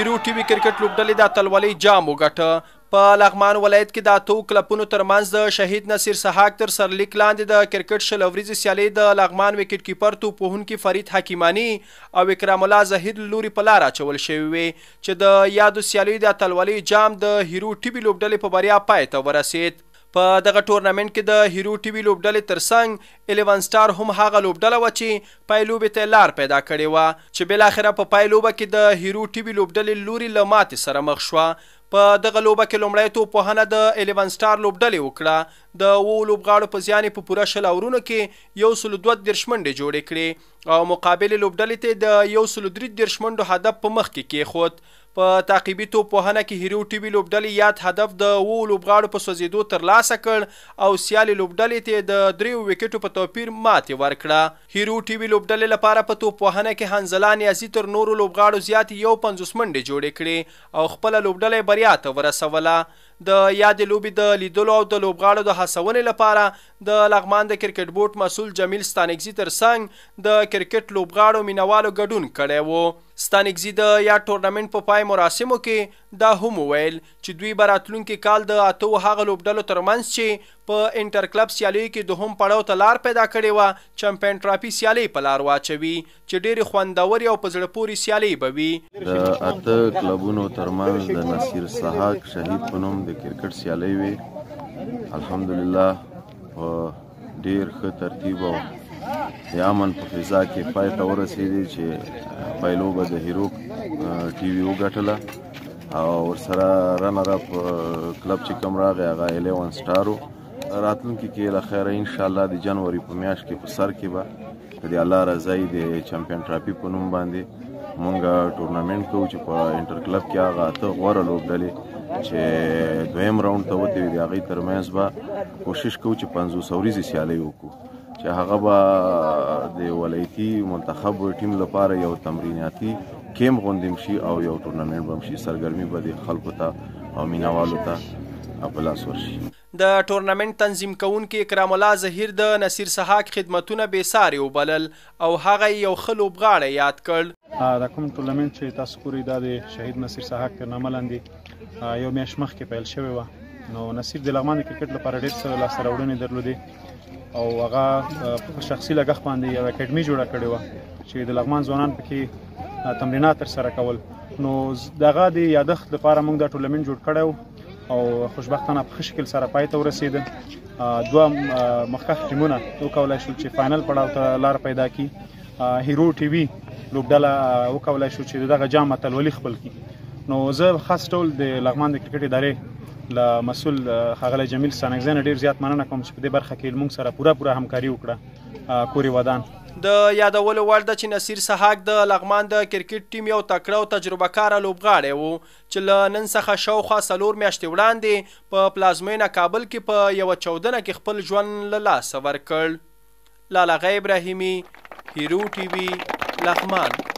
هیرو ټیوي کرکټ لوبډلې د اتلولۍ جام وګټه په لغمان ولایت کې د اتو کلبونو ترمنځ د شهید نصیر سحاق تر سرلیک لاندې د کرکټ شل اوریزې سیالۍ د لغمان وکټ کیپر تو پوهونکي فرید حکیمانی او اکرام الله زهید لوري په لار اچول شوی وي چې د یادو سیالیو د اتلولۍ جام د هیرو ټیوي لوبډلې په بریا پای ته ورسید په دغه ټورنمنت کې د هیرو ټي وي لوبډلې ترڅنګ 11 سټار هم هغه لوبډله و چې پایلوبې ته لار پیدا کړې و چې بل اخره په پایلوبه کې د هیرو ټي وي لوبډلې لوري لمات سره مخ شو په دغه لوبه کې لومړی تو په هنه د 11 سټار لوبډلې وکړه د وو لوبغاړو په ځانې په پوره شل اورونو کې یو سل دوه درشمنډې جوړې کړې او مقابل لوبډلې ته د یو سل درې درشمنډو هدف په مخ کې کې خوت په تعقیبي توپ وهنه کې هیرو ټیوي لوبډلې یاد هدف د وو لوبغاړو په سوځیدو ترلاسه کړ او سیالي لوبډلې ته د دریو وکټو په توپیر ماتې ورکړه هیرو ټیوي لوبډلې لپاره په توپ وهنه کې حنزلان یازي تر نورو لوبغاړو زیات یو 50 منډې جوړې کړې او خپل لوبډلې بریا ته ورسوله د یادې لوبې د لیدلو او د لوبغاړو د هڅونې لپاره د لغمان د کرکټ بورډ مسول جمیل ستانګزي ترڅنګ د کرکټ لوبغاړو مینوالو ګډون کړی و ستانګزي د یا ټورنمنت په پا پای مراسمو کې دا هم ویل چې دوی به راتلونکي کال د اتو هغه لوبډلو ترمنځ چې په انټر کلب سیالیو کې دوهم پړاو ته لار پیدا کړې وه چمپین ټرافي سیالۍ په لار واچوي چې ډېرې خوندورې او په زړه پورې سیالۍ به وي د اته کلبونو ترمنځ د نصیر سحاق شهید په نوم د کرکټ سیالۍ وي الحمدلله په ډېر ښه ترتیب او د امن په فضا کې پای ته ورسېدې چې پایلو به د هیرو ټي وي وګټله او ورسره رنر اپ کلب چې کوم راغی هغه 11 سټارو راتلونکي کې له خیره ان شاء الله د جنوري په میاشت کې په سر کې به د الله رضای د چمپیون ټرافي په نوم باندې مونږ ټورنمنت کوو چې په انټر کلب کې هغه ته غوړه لوبډلې چې دویم راوند ته وته دی هغه ترمنځ به کوشش کوو چې 500 اوريزي سیالي وکړو چې هغه به د ولایتي منتخب ټیم لپاره یو تمریناتي کیم غوندیم شي او یو ټورنمنت به شي سرګرمي به د خلکو ته او مینوالو ته پلاس ورشي د ټورنمنت تنظیم کوونکي اکرام الله زهیر د نصیر صحاک خدمتونه به ساري وبلل او هغه یو خلوب غاړه یاد کړ دا کوم ټورنمنت چې تاسو کوری د شهید نصیر صحاک په نامه لاندې یو میاشمخ کې پیل شوی و نو نصیر د لغمان د کرکټ لپاره ډېر څه لاسته راوړنې درلودې او هغه په شخصي لګښت باندې یو اکیډمي جوړه کړې وه چې د لغمان ځوانان پکې تمرینات ترسره کول نو دغه د یادښت لپاره موږ دا ټورنمنت جوړ کړی او خوشبختانه په ښه شکل سره پای ته ورسېده دوه مخکښ ټیمونه وکولی شول چې فاینل پړاو ته لار پیدا کړي هیرو ټي وي لوبډله وکولی شو چې دغه جام اتلولي خپل کړي نو زه خاص ټول د لغمان د کرکټ ادارې له مسول خغله جمیل سانګزن ډیر زیات مننه کوم چې په دې برخه کې موږ سره پوره پوره همکاري وکړه کوري ودان د یادولو وړ ده چې نصیر سحاق د لغمان د کرکټ ټیم یو تکړه او تجربه کار لوبغاړی وو چې له نن څخه شاوخوا څلور میاشتې وړاندې په پلازمینه کابل کې په یوه چودنه کې خپل ژوند له لاسه ورکړ لالا غیب ابراهیمي هیرو ټي وي لغمان